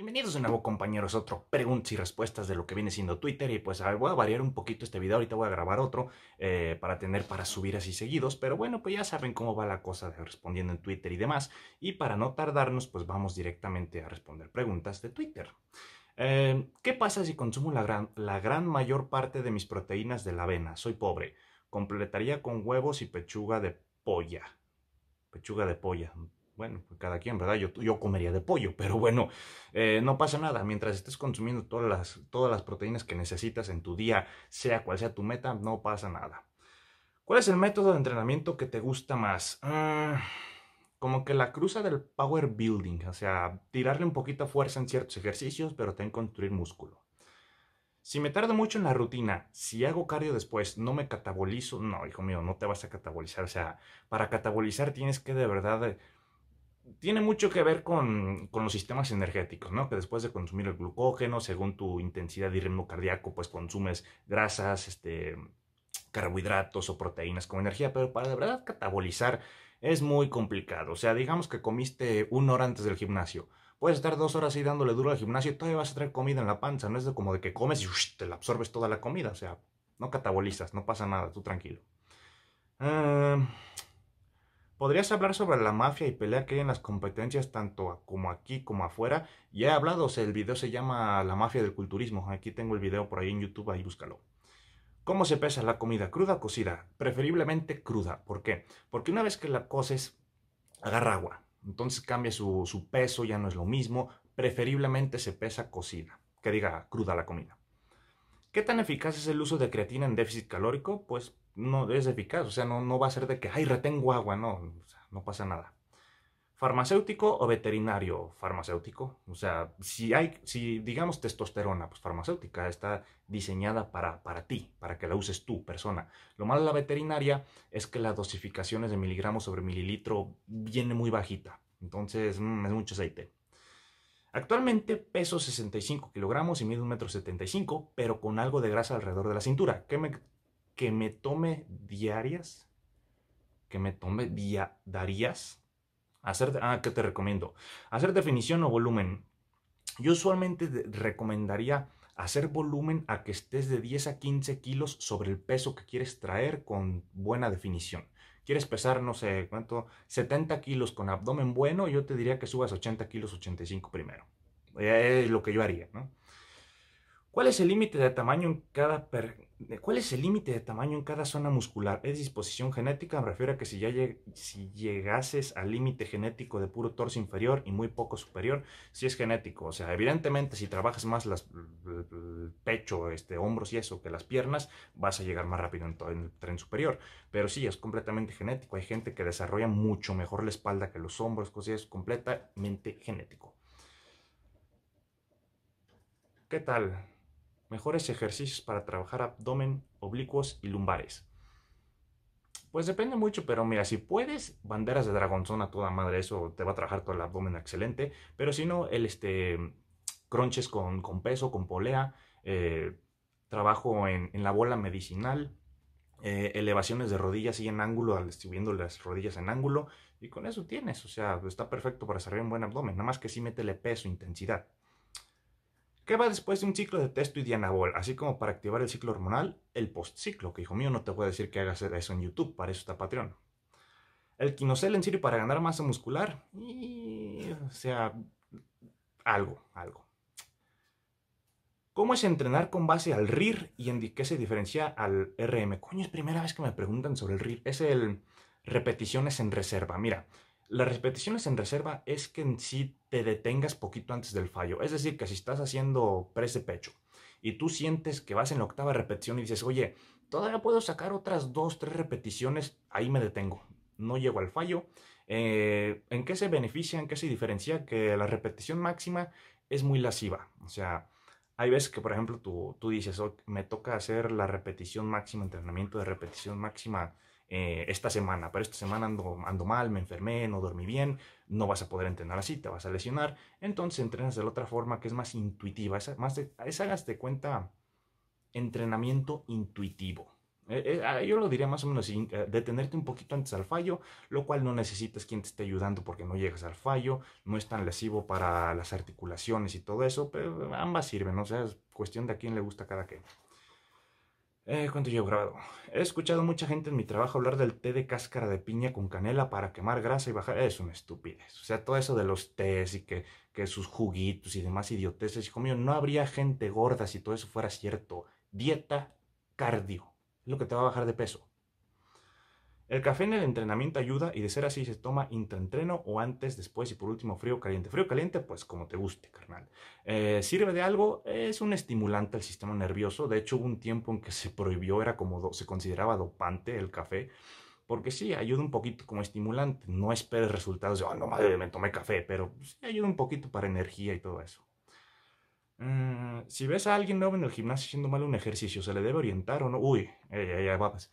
Bienvenidos de nuevo compañeros, otro preguntas y respuestas de lo que viene siendo Twitter y pues voy a variar un poquito este video, ahorita voy a grabar otro eh, para tener para subir así seguidos, pero bueno pues ya saben cómo va la cosa de respondiendo en Twitter y demás y para no tardarnos pues vamos directamente a responder preguntas de Twitter. Eh, ¿Qué pasa si consumo la gran, la gran mayor parte de mis proteínas de la avena? Soy pobre, completaría con huevos y pechuga de polla. Pechuga de polla, bueno, pues, cada quien, ¿verdad? Yo, yo comería de pollo, pero bueno, eh, no pasa nada. Mientras estés consumiendo todas las, todas las proteínas que necesitas en tu día, sea cual sea tu meta, no pasa nada. ¿Cuál es el método de entrenamiento que te gusta más? Mm, como que la cruza del power building, o sea, tirarle un poquito fuerza en ciertos ejercicios, pero también construir músculo. Si me tardo mucho en la rutina, si hago cardio después, no me catabolizo. No, hijo mío, no te vas a catabolizar. O sea, para catabolizar tienes que de verdad eh, tiene mucho que ver con, los sistemas energéticos, ¿no? Que después de consumir el glucógeno, según tu intensidad y ritmo cardíaco, pues consumes grasas, este, carbohidratos o proteínas como energía, pero para de verdad catabolizar es muy complicado. O sea, digamos que comiste una hora antes del gimnasio. Puedes estar dos horas ahí dándole duro al gimnasio y todavía vas a traer comida en la panza. No es como de que comes y te la absorbes toda la comida. O sea, no catabolizas, no pasa nada, tú tranquilo. Ah, Podrías hablar sobre la mafia y pelea que hay en las competencias tanto como aquí como afuera. Ya he hablado, el video se llama La mafia del culturismo. Aquí tengo el video por ahí en YouTube, ahí búscalo. ¿Cómo se pesa la comida? ¿Cruda o cocida? Preferiblemente cruda. ¿Por qué? Porque una vez que la coces, agarra agua. Entonces cambia su, su peso, ya no es lo mismo. Preferiblemente se pesa cocida. Que diga cruda la comida. ¿Qué tan eficaz es el uso de creatina en déficit calórico? Pues no es eficaz, o sea, no, no va a ser de que, ay, retengo agua, no, no pasa nada. Farmacéutico o veterinario farmacéutico, o sea, si hay, si digamos testosterona, pues farmacéutica está diseñada para, para ti, para que la uses tú, persona. Lo malo de la veterinaria es que las dosificaciones de miligramos sobre mililitro viene muy bajita, entonces mm, es mucho aceite. Actualmente peso 65 kilogramos y mido 1,75 m, pero con algo de grasa alrededor de la cintura. ¿Qué me que me tome diarias, que me tome día, darías. Hacer, ah, ¿qué te recomiendo? Hacer definición o volumen. Yo usualmente recomendaría hacer volumen a que estés de 10 a 15 kilos sobre el peso que quieres traer con buena definición. Quieres pesar, no sé cuánto, 70 kilos con abdomen bueno, yo te diría que subas 80 kilos, 85 primero. Eh, es lo que yo haría, ¿no? ¿Cuál es el límite de tamaño en cada, per ¿Cuál es el límite de tamaño en cada zona muscular? ¿Es disposición genética? Me refiero a que si ya llegases al límite genético de puro torso inferior y muy poco superior, si sí es genético. O sea, evidentemente si trabajas más las, el pecho, este, hombros y eso que las piernas, vas a llegar más rápido en, todo el tren superior. Pero sí, es completamente genético. Hay gente que desarrolla mucho mejor la espalda que los hombros, cosas es completamente genético. ¿Qué tal? Mejores ejercicios para trabajar abdomen, oblicuos y lumbares. Pues depende mucho, pero mira, si puedes, banderas de a toda madre, eso te va a trabajar todo el abdomen excelente. Pero si no, el este, crunches con, peso, con polea, eh, trabajo en, la bola medicinal, eh, elevaciones de rodillas y en ángulo, subiendo las rodillas en ángulo. Y con eso tienes, o sea, está perfecto para servir un buen abdomen. Nada más que sí métele peso, intensidad. ¿Qué va después de un ciclo de testo y dianabol? Así como para activar el ciclo hormonal, el post ciclo que hijo mío, no te voy a decir que hagas eso en YouTube, para eso está Patreon. El quinocel en serio para ganar masa muscular, o sea, algo, algo. ¿Cómo es entrenar con base al RIR y en qué se diferencia al RM? Coño, es primera vez que me preguntan sobre el RIR. Es el repeticiones en reserva. Mira, las repeticiones en reserva es que en sí te detengas poquito antes del fallo. Es decir, que si estás haciendo press de pecho y tú sientes que vas en la octava repetición y dices, oye, todavía puedo sacar otras dos, tres repeticiones, ahí me detengo. No llego al fallo. Eh, ¿En qué se beneficia, en qué se diferencia? Que la repetición máxima es muy lasciva. O sea, hay veces que, por ejemplo, tú, dices, me toca hacer la repetición máxima, entrenamiento de repetición máxima eh, esta semana, pero esta semana ando, mal, me enfermé, no dormí bien, no vas a poder entrenar así, te vas a lesionar. Entonces entrenas de la otra forma que es más intuitiva, es, más de, hagas de cuenta entrenamiento intuitivo. Eh, eh, ah, yo lo diría más o menos detenerte un poquito antes al fallo, lo cual no necesitas quien te esté ayudando porque no llegas al fallo, no es tan lesivo para las articulaciones y todo eso, pero ambas sirven, o sea, es cuestión de a quién le gusta cada que. Eh, ¿Cuánto llevo grabado? He escuchado mucha gente en mi trabajo hablar del té de cáscara de piña con canela para quemar grasa y bajar. Es una estupidez. O sea, todo eso de los tés y que, que sus juguitos y demás idioteces. Hijo mío, no habría gente gorda si todo eso fuera cierto. Dieta, cardio. Es lo que te va a bajar de peso. El café en el entrenamiento ayuda y de ser así se toma intraentreno o antes, después y por último frío caliente. Frío caliente, pues como te guste, carnal. Eh, ¿Sirve de algo? Es un estimulante al sistema nervioso. De hecho, hubo un tiempo en que se prohibió, era como se consideraba dopante el café. Porque sí, ayuda un poquito como estimulante. No esperes resultados de, oh, no madre, me tomé café, pero sí ayuda un poquito para energía y todo eso. Mm, si ves a alguien nuevo en el gimnasio haciendo mal un ejercicio, ¿se le debe orientar o no? Uy, ya, ya, papas.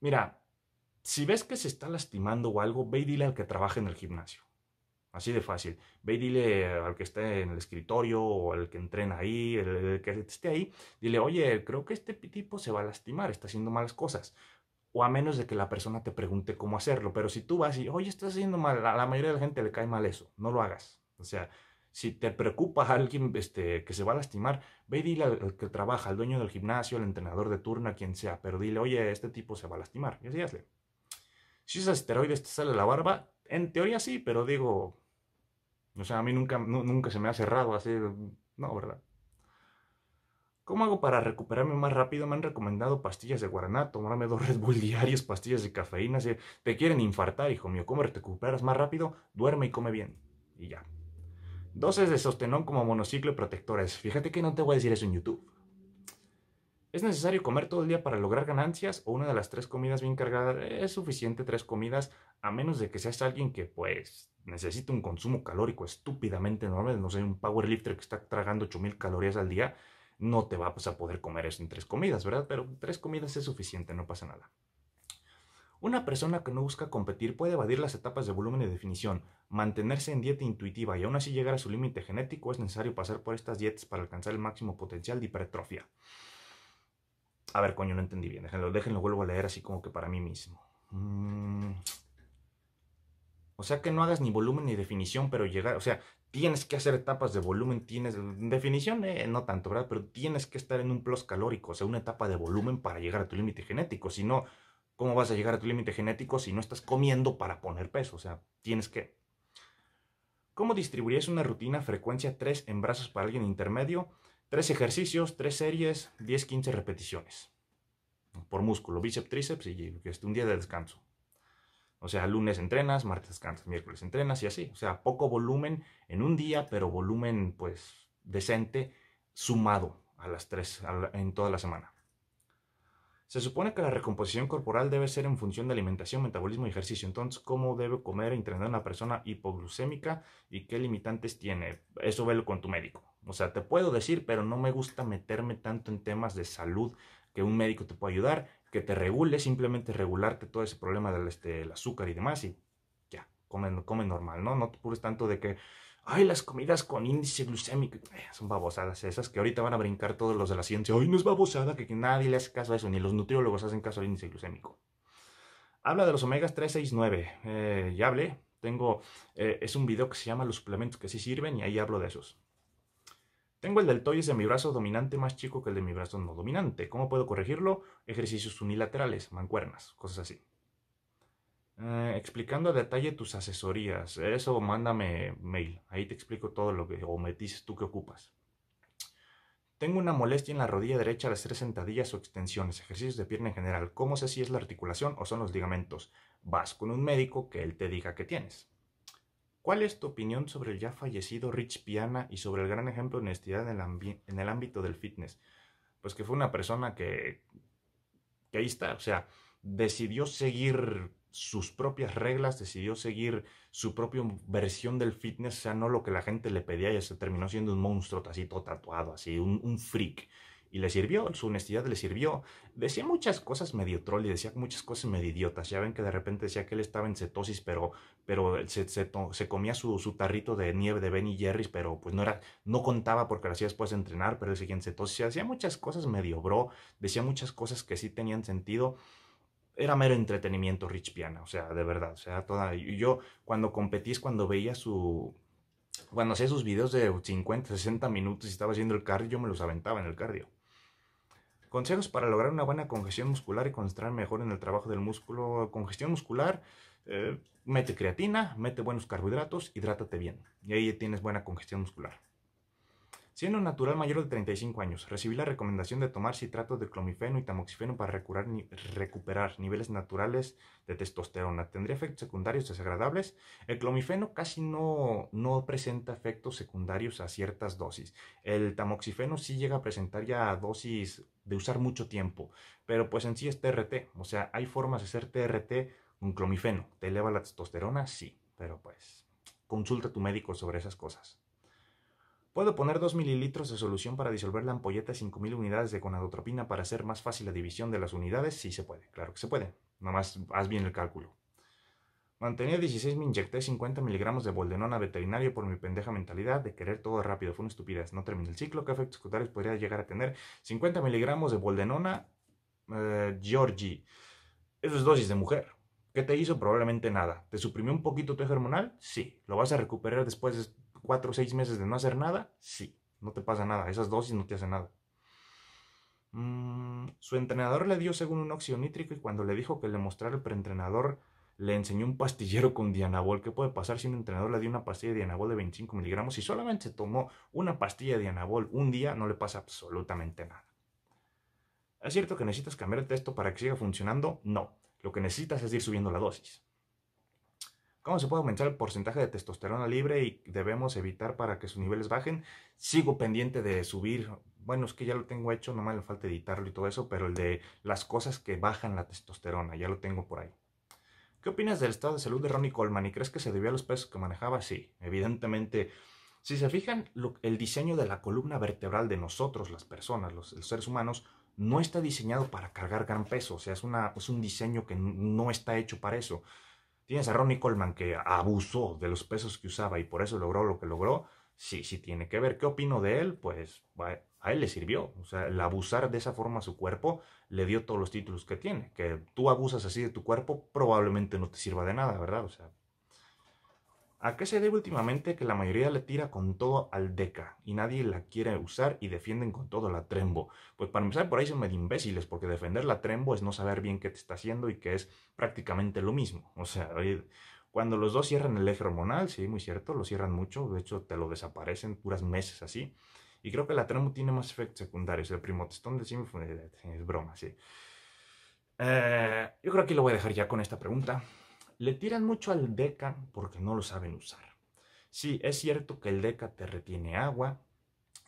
Mira, si ves que se está lastimando o algo, ve y dile al que trabaja en el gimnasio. Así de fácil. Ve y dile al que esté en el escritorio o al que entrena ahí, el, que esté ahí, dile, oye, creo que este tipo se va a lastimar, está haciendo malas cosas. O a menos de que la persona te pregunte cómo hacerlo. Pero si tú vas y, oye, estás haciendo mal, a la mayoría de la gente le cae mal eso, no lo hagas. O sea, si te preocupa a alguien este, que se va a lastimar, ve y dile al, que trabaja, al dueño del gimnasio, al entrenador de turno, a quien sea, pero dile, oye, este tipo se va a lastimar. Y así hazle. Si usas esteroides, te sale la barba. En teoría sí, pero digo. O sea, a mí nunca, nunca se me ha cerrado así. No, ¿verdad? ¿Cómo hago para recuperarme más rápido? Me han recomendado pastillas de guaraná, tomarme dos Red Bull diarios, pastillas de cafeína. Si te quieren infartar, hijo mío. ¿Cómo te recuperas más rápido? Duerme y come bien. Y ya. ¿Doses de sostenón como monociclo y protectores. Fíjate que no te voy a decir eso en YouTube. ¿Es necesario comer todo el día para lograr ganancias o una de las tres comidas bien cargadas? es suficiente tres comidas a menos de que seas alguien que pues necesite un consumo calórico estúpidamente enorme, no sé, un powerlifter que está tragando 8000 calorías al día, no te vas a poder comer eso en tres comidas, ¿verdad? Pero tres comidas es suficiente, no pasa nada. Una persona que no busca competir puede evadir las etapas de volumen y definición, mantenerse en dieta intuitiva y aún así llegar a su límite genético, es necesario pasar por estas dietas para alcanzar el máximo potencial de hipertrofia. A ver, coño, no entendí bien. Déjenlo, déjenlo, vuelvo a leer así como que para mí mismo. Mm. O sea que no hagas ni volumen ni definición, pero llegar, o sea, tienes que hacer etapas de volumen, tienes definición, eh, no tanto, ¿verdad? Pero tienes que estar en un plus calórico, o sea, una etapa de volumen para llegar a tu límite genético. Si no, ¿cómo vas a llegar a tu límite genético si no estás comiendo para poner peso? O sea, tienes que. ¿Cómo distribuirías una rutina frecuencia 3 en brazos para alguien intermedio? Tres ejercicios, tres series, 10-15 repeticiones por músculo, bíceps, tríceps y este, un día de descanso. O sea, lunes entrenas, martes descansas, miércoles entrenas y así. O sea, poco volumen en un día, pero volumen pues decente sumado a las tres en toda la semana. Se supone que la recomposición corporal debe ser en función de alimentación, metabolismo y ejercicio. Entonces, ¿cómo debe comer e entrenar una persona hipoglucémica y qué limitantes tiene? Eso velo con tu médico. O sea, te puedo decir, pero no me gusta meterme tanto en temas de salud que un médico te pueda ayudar, que te regule, simplemente regularte todo ese problema del este, azúcar y demás y ya, come, come normal, ¿no? No te pures tanto de que ay, las comidas con índice glucémico, eh, son babosadas esas que ahorita van a brincar todos los de la ciencia, Ay, no es babosada, que, nadie le hace caso a eso, ni los nutriólogos hacen caso al índice glucémico. Habla de los omegas 369, eh, ya hablé, tengo, eh, es un video que se llama los suplementos que sí sirven y ahí hablo de esos. Tengo el deltoides de mi brazo dominante más chico que el de mi brazo no dominante. ¿Cómo puedo corregirlo? Ejercicios unilaterales, mancuernas, cosas así. Eh, explicando a detalle tus asesorías. Eso mándame mail. Ahí te explico todo lo que, o me dices tú que ocupas. Tengo una molestia en la rodilla derecha al hacer sentadillas o extensiones, ejercicios de pierna en general. ¿Cómo sé si es la articulación o son los ligamentos? Vas con un médico que él te diga que tienes. ¿Cuál es tu opinión sobre el ya fallecido Rich Piana y sobre el gran ejemplo de honestidad en el, en el ámbito del fitness? Pues que fue una persona que, que ahí está, o sea, decidió seguir sus propias reglas, decidió seguir su propia versión del fitness, o sea, no lo que la gente le pedía y se terminó siendo un monstruo tacito tatuado, así, un, un freak. Y le sirvió, su honestidad le sirvió. Decía muchas cosas medio troll y decía muchas cosas medio idiotas. Ya ven que de repente decía que él estaba en cetosis, pero, pero se, se, comía su, su, tarrito de nieve de Benny Jerry's, pero pues no, era, no contaba porque lo hacía después de entrenar, pero él seguía en cetosis. hacía muchas cosas medio bro, decía muchas cosas que sí tenían sentido era mero entretenimiento Rich Piana, o sea, de verdad, o sea, toda, yo cuando competí es cuando veía su, cuando hacía sus videos de 50, 60 minutos y estaba haciendo el cardio, yo me los aventaba en el cardio. Consejos para lograr una buena congestión muscular y concentrar mejor en el trabajo del músculo. Congestión muscular, eh, mete creatina, mete buenos carbohidratos, hidrátate bien. Y ahí tienes buena congestión muscular. Siendo natural mayor de 35 años, recibí la recomendación de tomar citrato de clomifeno y tamoxifeno para recuperar niveles naturales de testosterona. Tendría efectos secundarios desagradables. El clomifeno casi no, no presenta efectos secundarios a ciertas dosis. El tamoxifeno sí llega a presentar ya dosis de usar mucho tiempo, pero pues en sí es TRT. O sea, hay formas de hacer TRT con clomifeno. ¿Te eleva la testosterona? Sí, pero pues consulta a tu médico sobre esas cosas. Puedo poner 2 mililitros de solución para disolver la ampolleta 5000 unidades de conadotropina para hacer más fácil la división de las unidades. Sí se puede, claro que se puede. Nomás haz bien el cálculo. Mantenía 16, me inyecté 50 miligramos de boldenona veterinario por mi pendeja mentalidad de querer todo rápido. Fue una estupidez. No terminé el ciclo. ¿Qué efectos secundarios podría llegar a tener? 50 miligramos de boldenona, eh, Georgie. Eso es dosis de mujer. ¿Qué te hizo? Probablemente nada. ¿Te suprimió un poquito tu eje hormonal? Sí. ¿Lo vas a recuperar después de cuatro o seis meses de no hacer nada, sí, no te pasa nada. Esas dosis no te hacen nada. Mm, su entrenador le dio según un óxido nítrico y cuando le dijo que le mostrara el preentrenador, le enseñó un pastillero con dianabol. ¿Qué puede pasar si un entrenador le dio una pastilla de dianabol de 25 miligramos y solamente se tomó una pastilla de dianabol un día? No le pasa absolutamente nada. ¿Es cierto que necesitas cambiar el texto para que siga funcionando? No. Lo que necesitas es ir subiendo la dosis. ¿Cómo se puede aumentar el porcentaje de testosterona libre y debemos evitar para que sus niveles bajen? Sigo pendiente de subir, bueno, es que ya lo tengo hecho, nomás le falta editarlo y todo eso, pero el de las cosas que bajan la testosterona, ya lo tengo por ahí. ¿Qué opinas del estado de salud de Ronnie Coleman y crees que se debió a los pesos que manejaba? Sí, evidentemente. Si se fijan, el diseño de la columna vertebral de nosotros, las personas, los, seres humanos, no está diseñado para cargar gran peso, o sea, es un diseño que no está hecho para eso. Tienes a Ronnie Coleman que abusó de los pesos que usaba y por eso logró lo que logró. Sí, sí tiene que ver. ¿Qué opino de él? Pues a él le sirvió. O sea, el abusar de esa forma a su cuerpo le dio todos los títulos que tiene. Que tú abusas así de tu cuerpo probablemente no te sirva de nada, ¿verdad? O sea, ¿A qué se debe últimamente que la mayoría le tira con todo al Deca y nadie la quiere usar y defienden con todo la Trembo? Pues para empezar por ahí son medio imbéciles porque defender la Trembo es no saber bien qué te está haciendo y que es prácticamente lo mismo. O sea, cuando los dos cierran el eje hormonal, sí, muy cierto, lo cierran mucho, de hecho te lo desaparecen puras meses así. Y creo que la Trembo tiene más efectos secundarios, el primotestón de sí eh, es broma, sí. Eh, yo creo que lo voy a dejar ya con esta pregunta. Le tiran mucho al DECA porque no lo saben usar. Sí, es cierto que el DECA te retiene agua,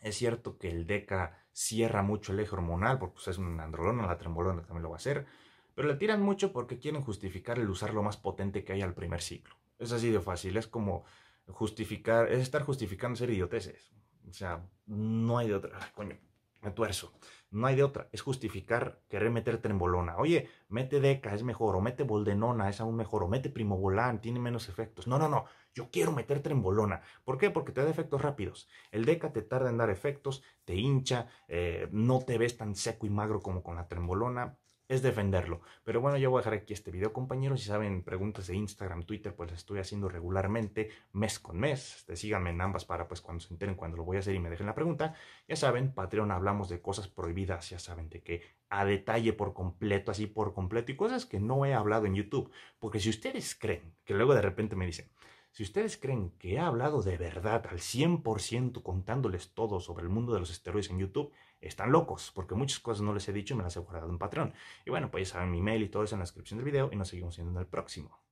es cierto que el DECA cierra mucho el eje hormonal, porque pues, es un androlona, la trembolona también lo va a hacer, pero le tiran mucho porque quieren justificar el usar lo más potente que hay al primer ciclo. Es así de fácil, es como justificar, es estar justificando ser idioteses. O sea, no hay de otra, coño me tuerzo. No hay de otra. Es justificar querer meter trembolona. Oye, mete deca, es mejor. O mete boldenona, es aún mejor. O mete primobolán, tiene menos efectos. No, no, no. Yo quiero meter trembolona. ¿Por qué? Porque te da efectos rápidos. El deca te tarda en dar efectos, te hincha, eh, no te ves tan seco y magro como con la trembolona es defenderlo. Pero bueno, yo voy a dejar aquí este video, compañeros. Si saben, preguntas de Instagram, Twitter, pues las estoy haciendo regularmente, mes con mes. Este, síganme en ambas para, pues, cuando se enteren, cuando lo voy a hacer y me dejen la pregunta. Ya saben, Patreon hablamos de cosas prohibidas, ya saben, de que a detalle por completo, así por completo, y cosas que no he hablado en YouTube. Porque si ustedes creen, que luego de repente me dicen, si ustedes creen que he hablado de verdad al 100% contándoles todo sobre el mundo de los esteroides en YouTube, están locos, porque muchas cosas no les he dicho y me las he guardado en Patreon. Y bueno, pues saber mi mail y todo eso en la descripción del video y nos seguimos viendo en el próximo.